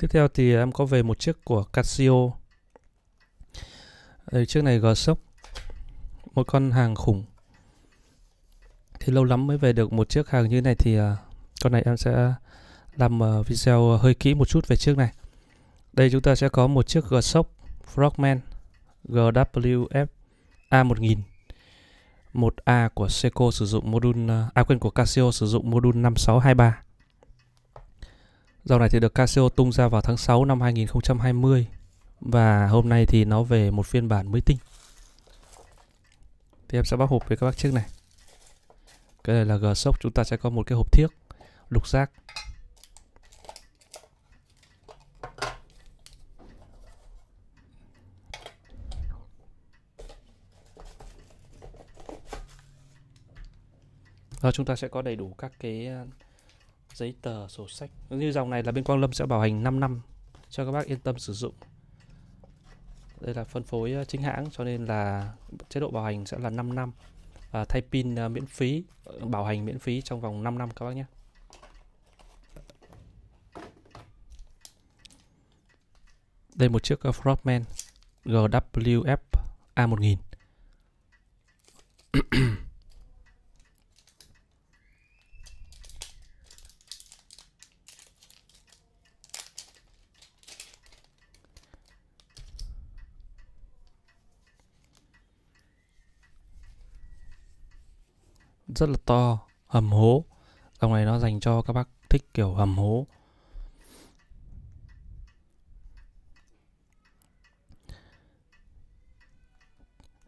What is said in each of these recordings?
Tiếp theo thì em có về một chiếc của Casio Đây, Chiếc này G-Shock Một con hàng khủng Thì lâu lắm mới về được một chiếc hàng như này thì uh, Con này em sẽ làm uh, video hơi kỹ một chút về chiếc này Đây chúng ta sẽ có một chiếc G-Shock Frogman GWF A1000 một a của Seiko sử dụng module à, à quên của Casio sử dụng module 5623 Dòng này thì được Casio tung ra vào tháng 6 năm 2020 và hôm nay thì nó về một phiên bản mới tinh. Thì em sẽ bóc hộp với các bác chiếc này. Cái này là G-Shock, chúng ta sẽ có một cái hộp thiếc lục giác. Đó, chúng ta sẽ có đầy đủ các cái giấy tờ sổ sách như dòng này là bên Quang Lâm sẽ bảo hành 5 năm cho các bác yên tâm sử dụng đây là phân phối ờ, chính hãng cho nên là chế độ bảo hành sẽ là 5 năm à, thay pin ờ, miễn phí ờ, bảo hành miễn phí trong vòng 5 năm các bác nhé đây một chiếc Frogman GWF A1000 rất là to hầm hố dòng này nó dành cho các bác thích kiểu hầm hố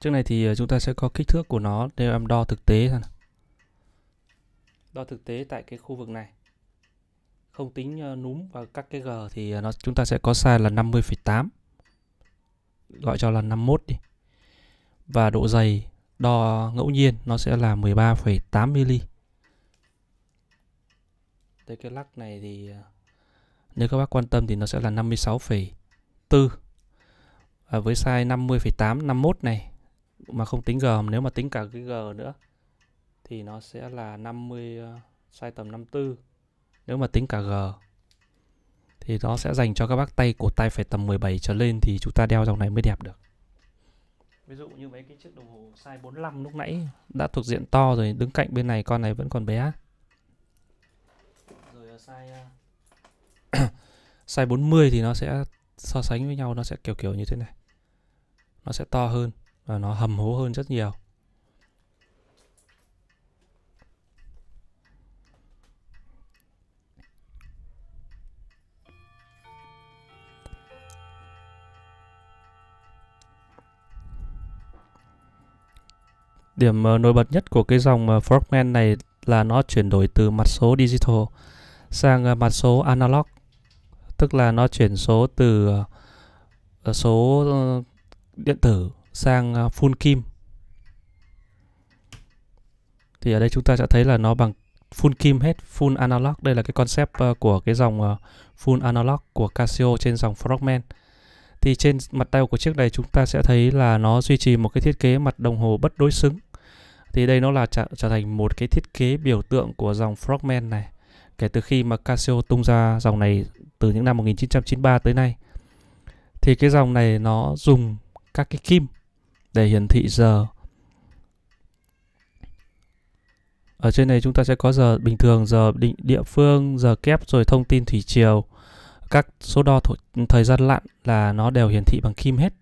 Trước này thì ờ, chúng ta sẽ có kích thước của nó để em đo thực tế thôi Đo thực tế tại cái khu vực này. Không tính ờ, núm và các cái g thì ờ, nó chúng ta sẽ có size là 50,8. Gọi cho là 51 đi. Và độ dày đo ngẫu nhiên nó sẽ là 13,8 mm. Đây cái lắc này thì à, nếu các bác quan tâm thì nó sẽ là 56,4 à, với size 50,8 51 này mà không tính g nếu mà tính cả cái g nữa thì nó sẽ là 50 à, size tầm 54 nếu mà tính cả g thì nó sẽ dành cho các bác tay cổ tay phải tầm 17 trở lên thì chúng ta đeo dòng này mới đẹp được ví dụ như mấy cái chiếc đồng hồ size 45 lúc nãy đã thuộc diện to rồi đứng cạnh bên này con này vẫn còn bé rồi à, size à, size 40 thì nó sẽ so sánh với nhau nó sẽ kiểu kiểu như thế này nó sẽ to hơn và nó hầm hố hơn rất nhiều Điểm ờ, nổi bật nhất của cái dòng ờ, Frogman này là nó chuyển đổi từ mặt số digital sang ờ, mặt số analog tức là nó chuyển số từ số điện tử sang full kim thì ở đây chúng ta sẽ thấy là nó bằng full kim hết full analog đây là cái concept của cái dòng full analog của Casio trên dòng Frogman thì trên mặt tay của chiếc này chúng ta sẽ thấy là nó duy trì một cái thiết kế mặt đồng hồ bất đối xứng thì đây nó là trở, trở thành một cái thiết kế biểu tượng của dòng Frogman này kể từ khi mà Casio tung ra dòng này từ những năm 1993 tới nay thì cái dòng này nó dùng các cái kim để hiển thị giờ ở trên này chúng ta sẽ có giờ bình thường giờ định địa phương giờ kép rồi thông tin thủy triều các số đo th- thời gian lặn là nó đều hiển thị bằng kim hết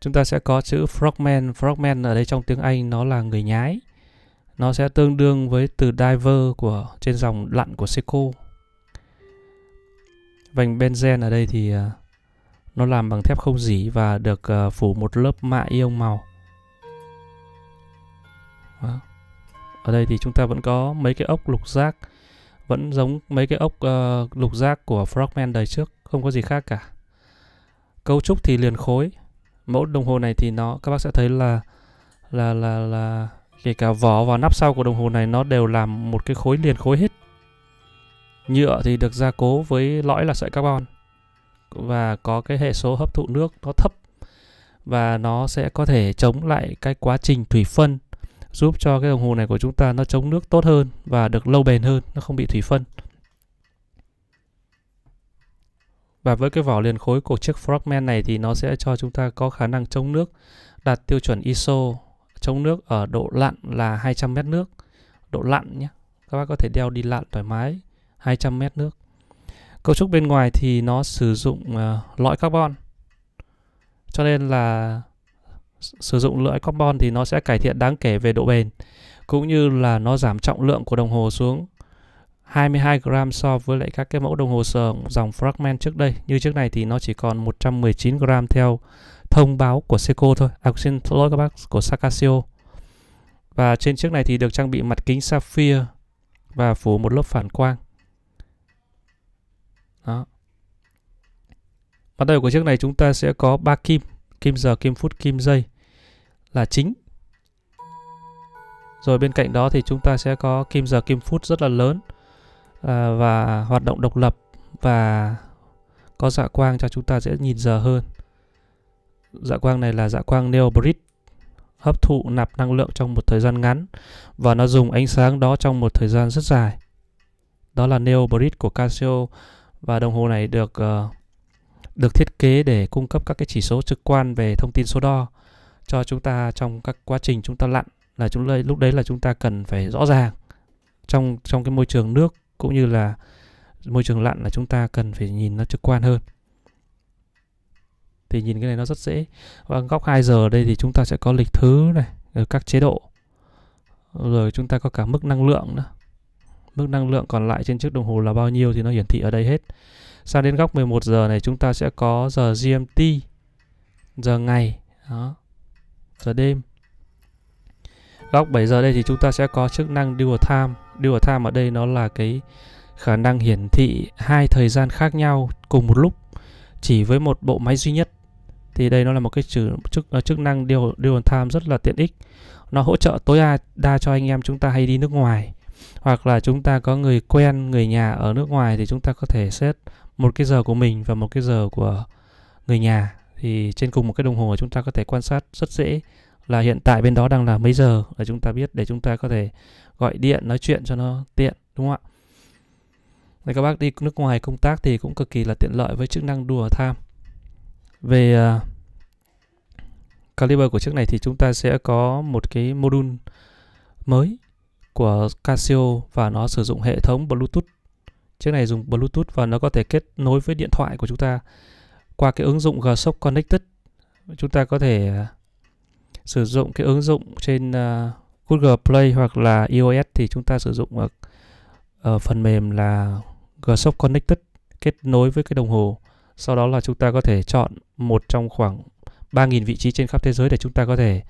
chúng ta sẽ có chữ frogman frogman ở đây trong tiếng Anh nó là người nhái nó sẽ tương đương với từ diver của trên dòng lặn của Seiko vành benzen ở đây thì à, nó làm bằng thép không dỉ và được à, phủ một lớp mạ ion màu ở đây thì chúng ta vẫn có mấy cái ốc lục giác vẫn giống mấy cái ốc à, lục giác của Frogman đời trước không có gì khác cả cấu trúc thì liền khối mẫu đồng hồ này thì nó các bác sẽ thấy là là là là kể cả vỏ và nắp sau của đồng hồ này nó đều làm một cái khối liền khối hết nhựa thì được gia cố với lõi là sợi carbon và có cái hệ số hấp thụ nước nó thấp và nó sẽ có thể chống lại cái quá trình thủy phân giúp cho cái đồng hồ này của chúng ta nó chống nước tốt hơn và được lâu bền hơn nó không bị thủy phân Và với cái vỏ liền khối của chiếc Frogman này thì nó sẽ cho chúng ta có khả năng chống nước đạt tiêu chuẩn ISO chống nước ở độ lặn là 200 mét nước. Độ lặn nhé. Các bác có thể đeo đi lặn thoải mái 200 mét nước. Cấu trúc bên ngoài thì nó sử dụng uh, lõi carbon. Cho nên là sử dụng lõi carbon thì nó sẽ cải thiện đáng kể về độ bền cũng như là nó giảm trọng lượng của đồng hồ xuống 22 gram so với lại các cái mẫu đồng hồ sờ dòng Fragment trước đây. Như trước này thì nó chỉ còn 119 gram theo thông báo của Seiko thôi. À, xin lỗi các bác, của Sakasio. Và trên chiếc này thì được trang bị mặt kính sapphire và phủ một lớp phản quang. Đó. Bắt đầu của chiếc này chúng ta sẽ có ba kim, kim giờ, kim phút, kim giây là chính. Rồi bên cạnh đó thì chúng ta sẽ có kim giờ, kim phút rất là lớn Ờ, và hoạt động độc lập và có dạ quang cho chúng ta sẽ nhìn giờ hơn. Dạ quang này là dạ quang neobrid hấp thụ nạp năng lượng trong một thời gian ngắn và nó dùng ánh sáng đó trong một thời gian rất dài. Đó là neobrid của Casio và đồng hồ này được uh, được thiết kế để cung cấp các cái chỉ số trực quan về thông tin số đo cho chúng ta trong các quá trình chúng ta lặn là chúng lúc đấy là chúng ta cần phải rõ ràng trong trong cái môi trường nước cũng như là môi trường lặn là chúng ta cần phải nhìn nó trực quan hơn thì nhìn cái này nó rất dễ và góc 2 giờ ở đây thì chúng ta sẽ có lịch thứ này ở các chế độ rồi chúng ta có cả mức năng lượng nữa mức năng lượng còn lại trên chiếc đồng hồ là bao nhiêu thì nó hiển thị ở đây hết sang đến góc 11 giờ này chúng ta sẽ có giờ GMT giờ ngày đó giờ đêm góc 7 giờ đây thì chúng ta sẽ có chức năng dual time Dual time ở đây nó là cái khả năng hiển thị hai thời gian khác nhau cùng một lúc chỉ với một bộ máy duy nhất. Thì đây nó là một cái chức chức, ờ, chức năng dual, dual time rất là tiện ích. Nó hỗ trợ tối đa cho anh em chúng ta hay đi nước ngoài hoặc là chúng ta có người quen người nhà ở nước ngoài thì chúng ta có thể set một cái giờ của mình và một cái giờ của người nhà thì trên cùng một cái đồng hồ chúng ta có thể quan sát rất dễ là hiện tại bên đó đang là mấy giờ để chúng ta biết để chúng ta có thể gọi điện nói chuyện cho nó tiện đúng không ạ Đấy, các bác đi nước ngoài công tác thì cũng cực kỳ là tiện lợi với chức năng đùa tham về uh, caliber của chiếc này thì chúng ta sẽ có một cái module mới của Casio và nó sử dụng hệ thống Bluetooth chiếc này dùng Bluetooth và nó có thể kết nối với điện thoại của chúng ta qua cái ứng dụng G-Shock Connected chúng ta có thể uh, sử dụng cái ứng dụng trên uh, Google Play hoặc là iOS thì chúng ta sử dụng ở, ở phần mềm là G-Shock Connected kết nối với cái đồng hồ. Sau đó là chúng ta có thể chọn một trong khoảng 3.000 vị trí trên khắp thế giới để chúng ta có thể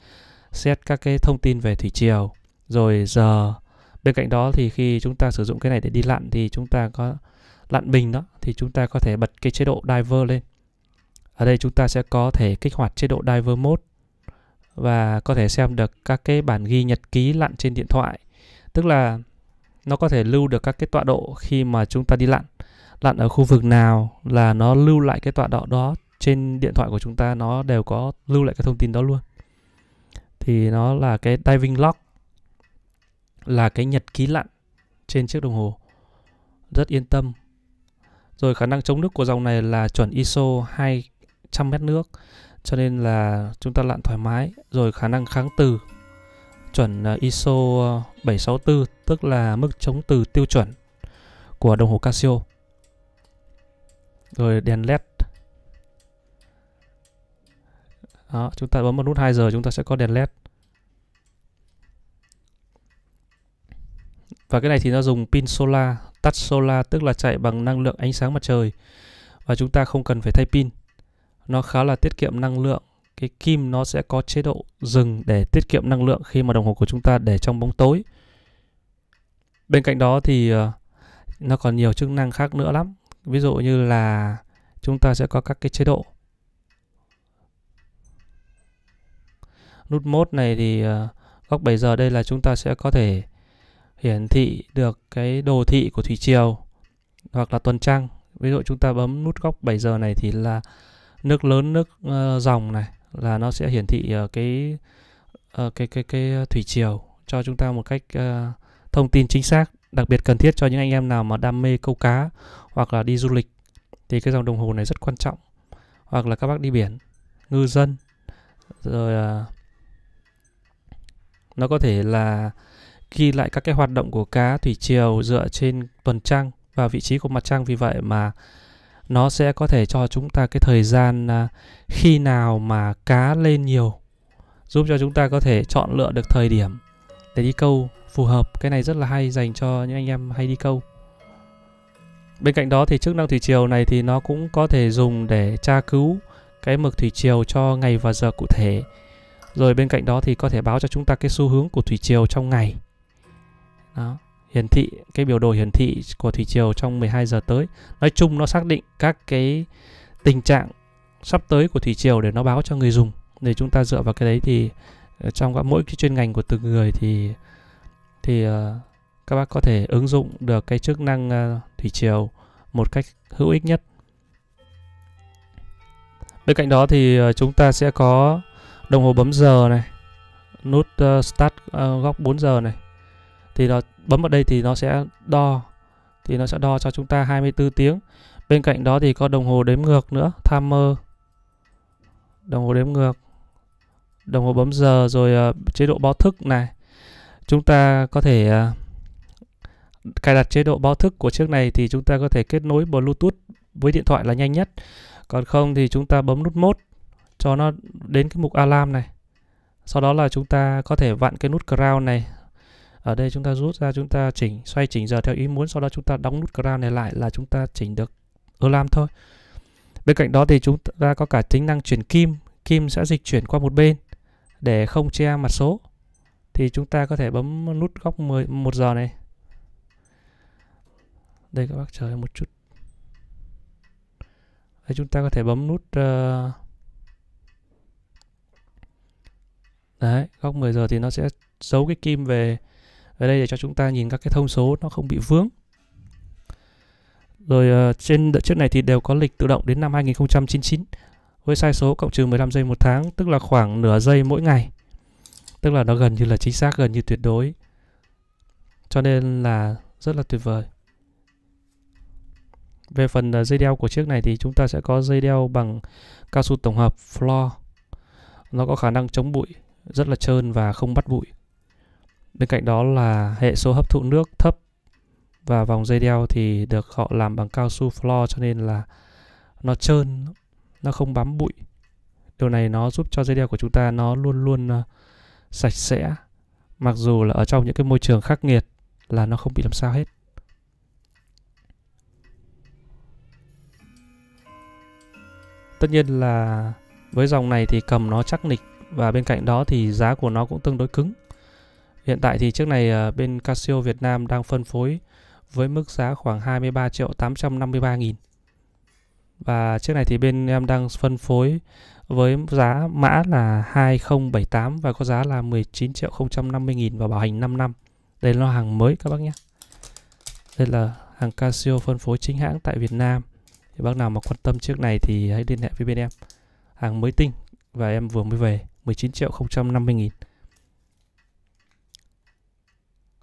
xét các cái thông tin về thủy triều. Rồi giờ bên cạnh đó thì khi chúng ta sử dụng cái này để đi lặn thì chúng ta có lặn bình đó thì chúng ta có thể bật cái chế độ diver lên. Ở đây chúng ta sẽ có thể kích hoạt chế độ diver mode và có thể xem được các cái bản ghi nhật ký lặn trên điện thoại tức là nó có thể lưu được các cái tọa độ khi mà chúng ta đi lặn lặn ở khu vực nào là nó lưu lại cái tọa độ đó trên điện thoại của chúng ta nó đều có lưu lại cái thông tin đó luôn thì nó là cái diving log là cái nhật ký lặn trên chiếc đồng hồ rất yên tâm rồi khả năng chống nước của dòng này là chuẩn ISO 2 trăm mét nước cho nên là chúng ta lặn thoải mái rồi khả năng kháng từ chuẩn à, ISO 764 ờ, tức là mức chống từ tiêu chuẩn của đồng hồ Casio rồi đèn led Đó, chúng ta bấm vào nút 2 giờ chúng ta sẽ có đèn led và cái này thì nó dùng pin solar tắt solar tức là chạy bằng năng lượng ánh sáng mặt trời và chúng ta không cần phải thay pin nó khá là tiết kiệm năng lượng cái kim nó sẽ có chế độ dừng để tiết kiệm năng lượng khi mà đồng hồ của chúng ta để trong bóng tối bên cạnh đó thì ờ, nó còn nhiều chức năng khác nữa lắm ví dụ như là chúng ta sẽ có các cái chế độ nút mode này thì ờ, góc 7 giờ đây là chúng ta sẽ có thể hiển thị được cái đồ thị của thủy triều hoặc là tuần trăng ví dụ chúng ta bấm nút góc 7 giờ này thì là nước lớn nước uh, dòng này là nó sẽ hiển thị uh, cái, uh, cái cái cái thủy triều cho chúng ta một cách uh, thông tin chính xác đặc biệt cần thiết cho những anh em nào mà đam mê câu cá hoặc là đi du lịch thì cái dòng đồng hồ này rất quan trọng hoặc là các bác đi biển ngư dân rồi uh, nó có thể là ghi lại các cái hoạt động của cá thủy triều dựa trên tuần trăng và vị trí của mặt trăng vì vậy mà nó sẽ có thể cho chúng ta cái thời gian à, khi nào mà cá lên nhiều giúp cho chúng ta có thể chọn lựa được thời điểm để đi câu phù hợp cái này rất là hay dành cho những anh em hay đi câu bên cạnh đó thì chức năng thủy triều này thì nó cũng có thể dùng để tra cứu cái mực thủy triều cho ngày và giờ cụ thể rồi bên cạnh đó thì có thể báo cho chúng ta cái xu hướng của thủy triều trong ngày đó hiển thị cái biểu đồ hiển thị của thủy triều trong 12 giờ tới. Nói chung nó xác định các cái tình trạng sắp tới của thủy triều để nó báo cho người dùng. Để chúng ta dựa vào cái đấy thì ờ, trong các mỗi cái chuyên ngành của từng người thì thì ờ, các bác có thể ứng dụng được cái chức năng ờ, thủy triều một cách hữu ích nhất. Bên cạnh đó thì chúng ta sẽ có đồng hồ bấm giờ này, nút start góc 4 giờ này, thì nó bấm vào đây thì nó sẽ đo thì nó sẽ đo cho chúng ta 24 tiếng bên cạnh đó thì có đồng hồ đếm ngược nữa timer đồng hồ đếm ngược đồng hồ bấm giờ rồi uh, chế độ báo thức này chúng ta có thể uh, cài đặt chế độ báo thức của chiếc này thì chúng ta có thể kết nối bluetooth với điện thoại là nhanh nhất còn không thì chúng ta bấm nút mốt cho nó đến cái mục alarm này sau đó là chúng ta có thể vặn cái nút crown này ở đây chúng ta rút ra chúng ta chỉnh xoay chỉnh giờ theo ý muốn sau đó chúng ta đóng nút crown này lại là chúng ta chỉnh được lam thôi bên cạnh đó thì chúng ta có cả tính năng chuyển kim kim sẽ dịch chuyển qua một bên để không che mặt số thì chúng ta có thể bấm nút góc 10, 1 giờ này đây các bác chờ một chút Đấy, chúng ta có thể bấm nút uh... đấy góc 10 giờ thì nó sẽ giấu cái kim về ở đây để cho chúng ta nhìn các cái thông số nó không bị vướng rồi ờ, trên đợt trước này thì đều có lịch tự động đến năm 2099 với sai số cộng trừ 15 giây một tháng tức là khoảng nửa giây mỗi ngày tức là nó gần như là chính xác gần như tuyệt đối cho nên là rất là tuyệt vời về phần ờ, dây đeo của chiếc này thì chúng ta sẽ có dây đeo bằng cao su tổng hợp floor nó có khả năng chống bụi rất là trơn và không bắt bụi Bên cạnh đó là hệ số hấp thụ nước thấp và vòng dây đeo thì được họ làm bằng cao su floor cho nên là nó trơn, nó không bám bụi. Điều này nó giúp cho dây đeo của chúng ta nó luôn luôn ờ, sạch sẽ mặc dù là ở trong những cái môi trường khắc nghiệt là nó không bị làm sao hết. Tất nhiên là với dòng này thì cầm nó chắc nịch và bên cạnh đó thì giá của nó cũng tương đối cứng. Hiện tại thì chiếc này ờ, bên Casio Việt Nam đang phân phối với mức giá khoảng 23 triệu 853 nghìn. Và chiếc này thì bên em đang phân phối với giá mã là 2078 và có giá là 19 triệu 050 nghìn và bảo hành 5 năm. Đây là hàng mới các bác nhé. Đây là hàng Casio phân phối chính hãng tại Việt Nam. Thì bác nào mà quan tâm chiếc này thì hãy liên hệ với bên em. Hàng mới tinh và em vừa mới về 19 triệu 050 nghìn.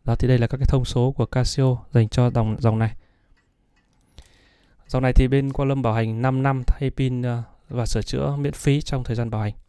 Đó thì đây là các cái thông số của Casio dành cho dòng dòng này. Dòng này thì bên Lâm bảo hành 5 năm thay pin ờ, và sửa chữa miễn phí trong thời gian bảo hành.